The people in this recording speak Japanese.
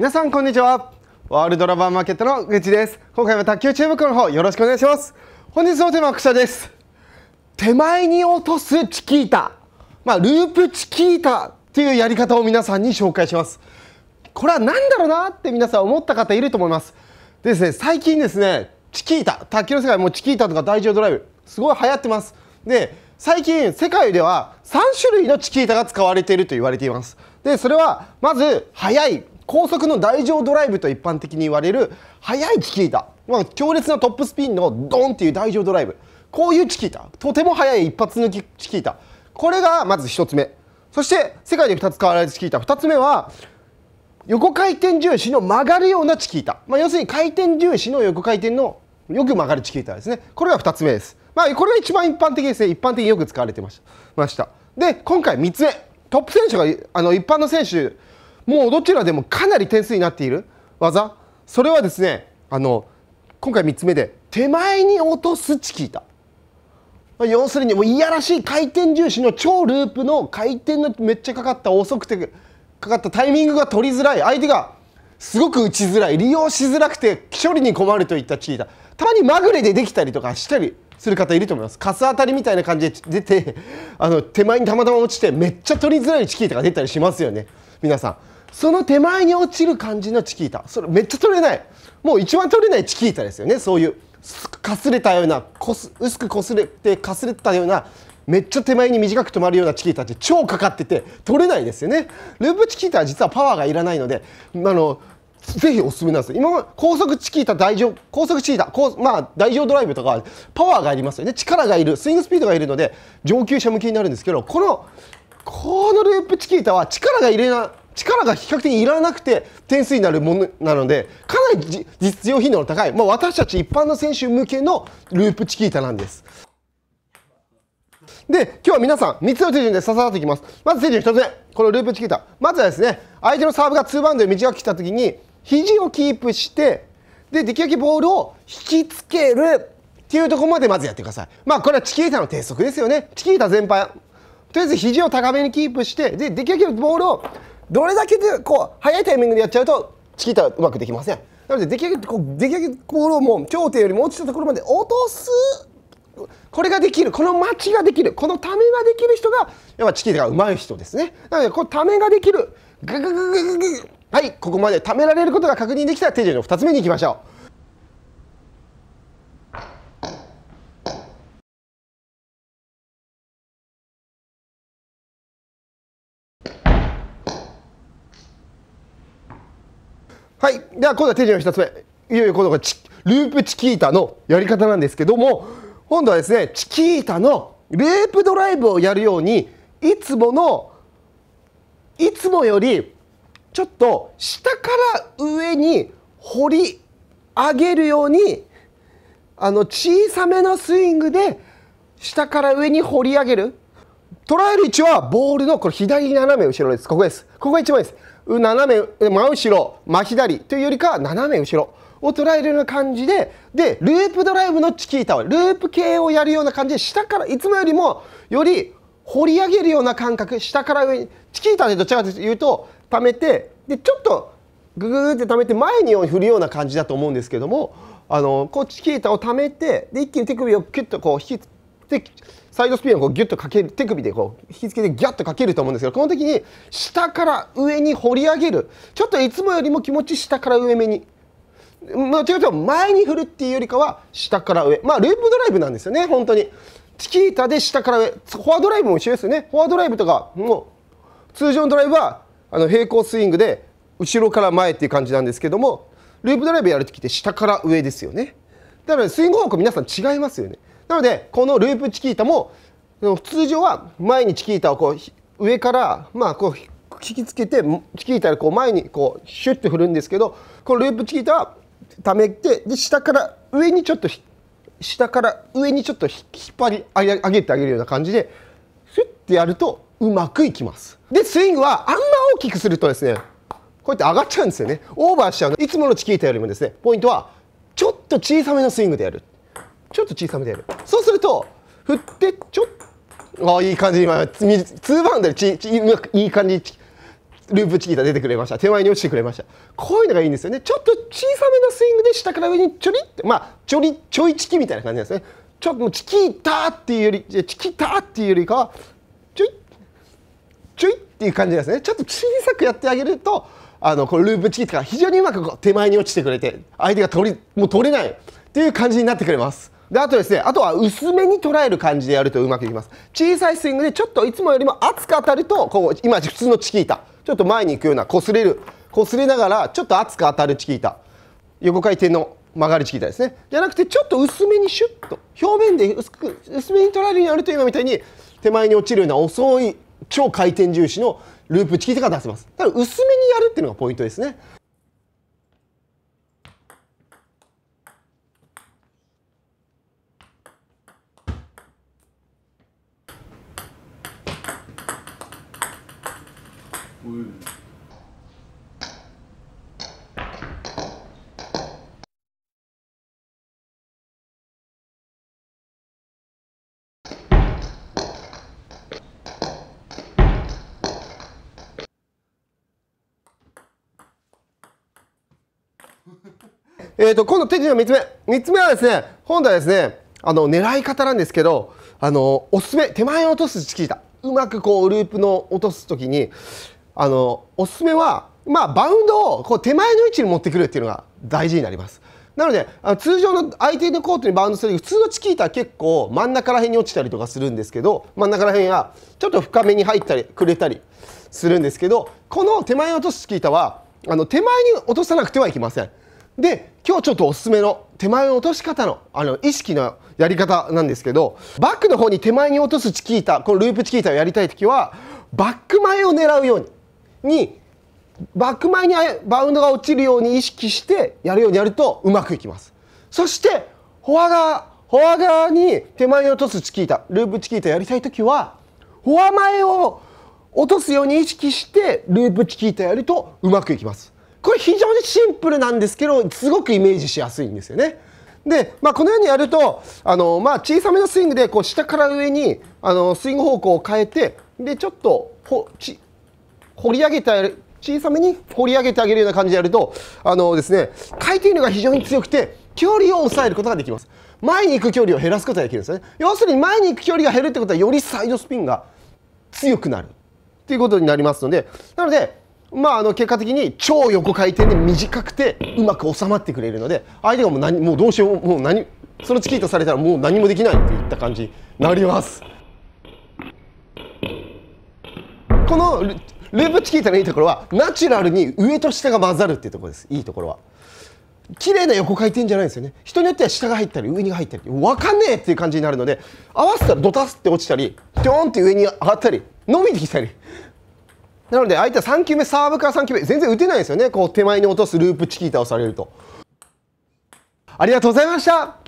皆さんこんにちはワールドラバーマーケットのぐチです今回は卓球注目の方よろしくお願いします本日のテーマはこちらです手前に落とすチキータまあ、ループチキータっていうやり方を皆さんに紹介しますこれは何だろうなって皆さん思った方いると思いますでですね最近ですねチキータ卓球の世界もチキータとか台上ドライブすごい流行ってますで最近世界では3種類のチキータが使われていると言われていますでそれはまず速い高速の台上ドライブと一般的に言われる速いチキータ、まあ、強烈なトップスピンのドンっていう台上ドライブこういうチキータとても速い一発抜きチキータこれがまず1つ目そして世界で2つ変わられるチキータ2つ目は横回転重視の曲がるようなチキータ、まあ、要するに回転重視の横回転のよく曲がるチキータですねこれが2つ目です、まあ、これが一番一般的ですね一般的によく使われてましたで今回3つ目トップ選手があの一般の選手もうどちらでもかなり点数になっている技それはですねあの今回3つ目で手前に落とすチキータ要するにもういやらしい回転重視の超ループの回転のめっちゃかかった遅くてかかったタイミングが取りづらい相手がすごく打ちづらい利用しづらくて処理に困るといったチキータたまにまぐれでできたりとかしたりする方いると思いますかす当たりみたいな感じで出てあの手前にたまたま落ちてめっちゃ取りづらいチキータが出たりしますよね皆さんその手前に落ちる感じのチキータそれめっちゃ取れないもう一番取れないチキータですよねそういうかすれたようなこす薄くこすれてかすれたようなめっちゃ手前に短く止まるようなチキータって超かかってて取れないですよねループチキータは実はパワーがいらないのであのぜひおすすめなんです今ま高速チキータ大乗高速チキータ高まあ大乗ドライブとかパワーがありますよね力がいるスイングスピードがいるので上級者向けになるんですけどこのこのループチキータは力が入れな力が比較的いらなくて点数になるものなのでかなり実用頻度の高い、まあ、私たち一般の選手向けのループチキータなんです。で、今日は皆さん、3つの手順でささっていきます。まず手順1つ目、このループチキータ。まずはですね、相手のサーブが2バウンドで短く来た時に、肘をキープして、で、できるだけボールを引きつけるっていうところまでまずやってください。まあ、これはチキータの鉄則ですよね。チキータ全般。とりあえず肘を高めにキープして、で、できるだけボールをどれだけでこう早いタイミングでやっちゃうとチキータうまくできませんなので出来上げこう出来上げボールをもう頂点よりも落ちたところまで落とすこれができるこの待ちができるこのためができる人がやっぱチキータがうまい人ですねなのでこうためができるググググググはいここまでためられることが確認できたら手順の2つ目にいきましょうはい。では、今度は手順の1つ目。いよいよ今度がループチキータのやり方なんですけども、今度はですね、チキータのループドライブをやるように、いつもの、いつもより、ちょっと下から上に掘り上げるように、あの、小さめのスイングで、下から上に掘り上げる。捉える位置はボールのこれ左斜め後ろです。ここです。ここが一番です。斜め真後ろ真左というよりかは斜め後ろを捉えるような感じででループドライブのチキータはループ系をやるような感じで下からいつもよりもより掘り上げるような感覚下から上にチキータでどちらかというと溜めてでちょっとググーって溜めて前に振るような感じだと思うんですけどもあのこうチキータを溜めてで一気に手首をキュッとこう引きでサイドスピンをこうギュッとかける手首でこう引き付けてギャッとかけると思うんですけどこの時に下から上に掘り上げるちょっといつもよりも気持ち下から上めに。間違えて前に振るっていうよりかは下から上まあループドライブなんですよね本当にチキータで下から上フォアドライブも一緒ですよねフォアドライブとかもう通常のドライブはあの平行スイングで後ろから前っていう感じなんですけどもループドライブやるときって下から上ですよねだからスイング方向皆さん違いますよねなのでこのループチキータも通常は前にチキータをこう上からまあこう引きつけてチキータをこう前にこうシュッて振るんですけどこのループチキータはためてで下から上にちょっと下から上にちょっと引っ張り上げてあげるような感じでュッてやるとうまくいきますでスイングはあんま大きくするとですねこうやって上がっちゃうんですよねオーバーしちゃういつものチキータよりもですねポイントはちょっと小さめのスイングでやるちょっと小さめでやるそうすると振ってちょっああいい感じ今ツーバウンドでちちいい感じループチキータ出てくれました手前に落ちてくれましたこういうのがいいんですよねちょっと小さめのスイングで下から上にちょりってまあちょりちょいチキみたいな感じなんですねちょっともうチキータっていうよりチキータっていうよりかはちょいちょいっていう感じですねちょっと小さくやってあげるとあのこのループチキータが非常にうまく手前に落ちてくれて相手が取りもう取れないっていう感じになってくれます。であとですねあとは薄めに捉える感じでやるとうまくいきます小さいスイングでちょっといつもよりも厚く当たるとこう今普通のチキータちょっと前に行くようなこすれるこすれながらちょっと厚く当たるチキータ横回転の曲がりチキータですねじゃなくてちょっと薄めにシュッと表面で薄く薄めに捉えるようになると今みたいに手前に落ちるような遅い超回転重視のループチキータが出せますだから薄めにやるっていうのがポイントですね えーと、今度手順は3つ目3つ目はですね今度はですねあの狙い方なんですけどあのおすすめ手前を落とすチキータうまくこうループの落とす時にあのおすすめは、まあ、バウンドをこう手前の位置に持ってくるっていうのが大事になります。なので通常の相手のコートにバウンドする普通のチキータは結構真ん中ら辺に落ちたりとかするんですけど真ん中ら辺がちょっと深めに入ったりくれたりするんですけどこの手前に落とすチキータはあの手前に落とさなくてはいけません。で今日ちょっとおすすめの手前の落とし方のあの意識のやり方なんですけどバックの方に手前に落とすチキータこのループチキータをやりたい時はバック前を狙うようににバック前にバウンドが落ちるように意識してやるようにやるとうまくいきますそしてフォア側フォア側に手前に落とすチキータループチキータやりたい時はフォア前を落とすように意識してループチキータやるとうまくいきますこれ非常にシンプルなんですけどすごくイメージしやすいんですよねで、まあ、このようにやるとあの、まあ、小さめのスイングでこう下から上にあのスイング方向を変えてでちょっとほち掘り上げてある小さめに掘り上げてあげるような感じでやるとあのですね回転量が非常に強くて距離を抑えることができます前に行く距離を減らすことができるんですね要するに前に行く距離が減るってことはよりサイドスピンが強くなるっていうことになりますのでなのでまあ、あの結果的に超横回転で短くてうまく収まってくれるので相手がもう何もうどうしようもう何そのチキートされたらもう何もできないといった感じになります。このループチキータのいいところはナチュラルに上と下が混ざるっていうところですいいところは綺麗な横回転じゃないんですよね人によっては下が入ったり上に入ったり分かんねえっていう感じになるので合わせたらドタスって落ちたりドーンって上に上がったり伸びてきたりなので相手は3球目サーブから3球目全然打てないんですよねこう手前に落とすループチキータをされるとありがとうございました